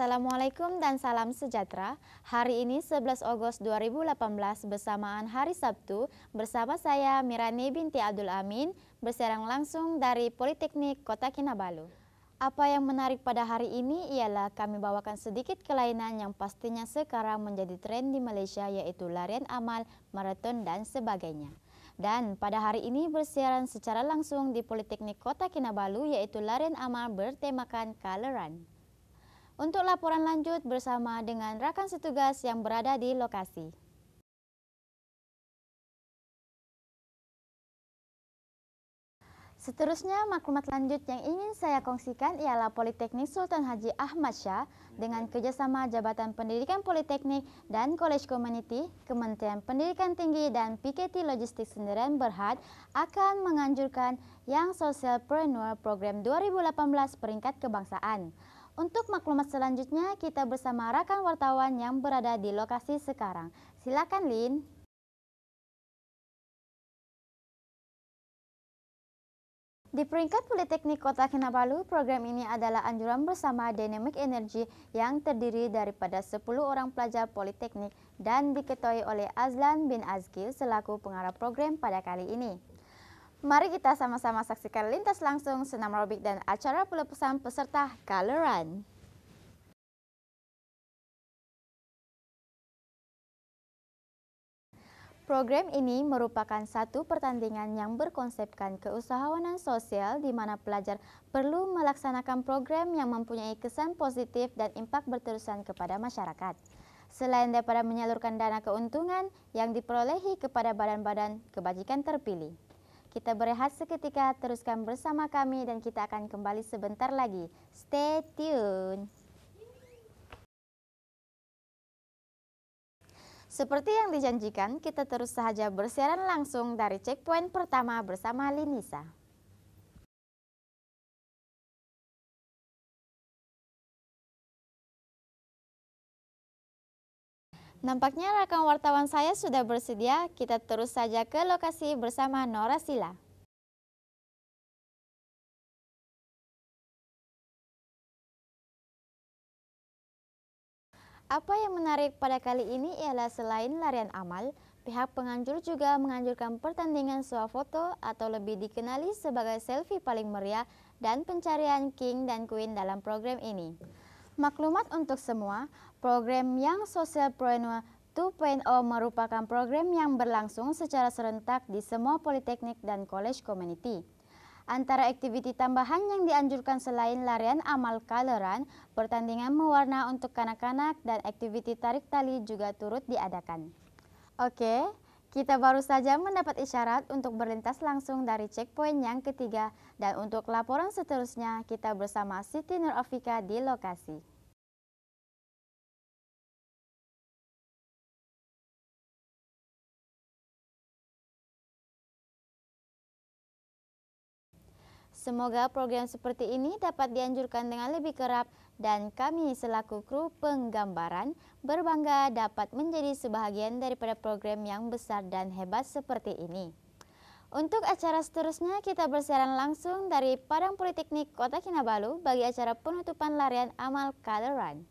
Assalamualaikum dan salam sejahtera. Hari ini 11 Ogos 2018 bersamaan hari Sabtu bersama saya Mirani binti Abdul Amin berserang langsung dari Politeknik Kota Kinabalu. Apa yang menarik pada hari ini ialah kami bawakan sedikit kelainan yang pastinya sekarang menjadi tren di Malaysia yaitu larian amal, maraton dan sebagainya. Dan pada hari ini bersiaran secara langsung di Politeknik Kota Kinabalu yaitu larian amal bertemakan Color Run. Untuk laporan lanjut bersama dengan rekan setugas yang berada di lokasi. Seterusnya, maklumat lanjut yang ingin saya kongsikan ialah Politeknik Sultan Haji Ahmad Shah dengan kerjasama Jabatan Pendidikan Politeknik dan College Community, Kementerian Pendidikan Tinggi dan PKT Logistik Sendirian Berhad akan menganjurkan Yang Social Program 2018 Peringkat Kebangsaan. Untuk maklumat selanjutnya, kita bersama rekan wartawan yang berada di lokasi sekarang. Silakan, Lin. Di peringkat Politeknik Kota Kinabalu, program ini adalah anjuran bersama Dynamic Energy yang terdiri daripada 10 orang pelajar Politeknik dan diketuai oleh Azlan bin Azkil selaku pengarah program pada kali ini. Mari kita sama-sama saksikan lintas langsung senam robik dan acara pelepasan peserta Color Program ini merupakan satu pertandingan yang berkonsepkan keusahawanan sosial di mana pelajar perlu melaksanakan program yang mempunyai kesan positif dan impak berterusan kepada masyarakat. Selain daripada menyalurkan dana keuntungan yang diperolehi kepada badan-badan kebajikan terpilih. Kita berehat seketika, teruskan bersama kami dan kita akan kembali sebentar lagi. Stay tuned. Seperti yang dijanjikan, kita terus sahaja bersiaran langsung dari checkpoint pertama bersama Linisa. Nampaknya rekan wartawan saya sudah bersedia, kita terus saja ke lokasi bersama Nora Sila. Apa yang menarik pada kali ini ialah selain larian amal, pihak penganjur juga menganjurkan pertandingan swafoto atau lebih dikenali sebagai selfie paling meriah dan pencarian king dan queen dalam program ini. Maklumat untuk semua, program yang Socialpreneur 2.0 merupakan program yang berlangsung secara serentak di semua politeknik dan college community. Antara aktiviti tambahan yang dianjurkan selain larian amal kaleran, pertandingan mewarna untuk kanak-kanak dan aktiviti tarik tali juga turut diadakan. Oke, okay. Kita baru saja mendapat isyarat untuk berlintas langsung dari checkpoint yang ketiga dan untuk laporan seterusnya kita bersama Siti Nur Afika di lokasi. Semoga program seperti ini dapat dianjurkan dengan lebih kerap dan kami selaku kru penggambaran berbangga dapat menjadi sebahagian daripada program yang besar dan hebat seperti ini. Untuk acara seterusnya kita bersiaran langsung dari Padang Politeknik Kota Kinabalu bagi acara penutupan larian Amal Color Run.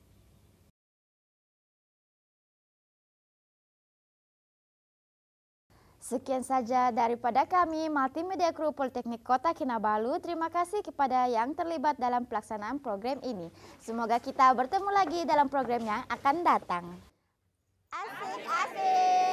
Sekian saja daripada kami media Group Politeknik Kota Kinabalu. Terima kasih kepada yang terlibat dalam pelaksanaan program ini. Semoga kita bertemu lagi dalam program yang akan datang. Asik, asik.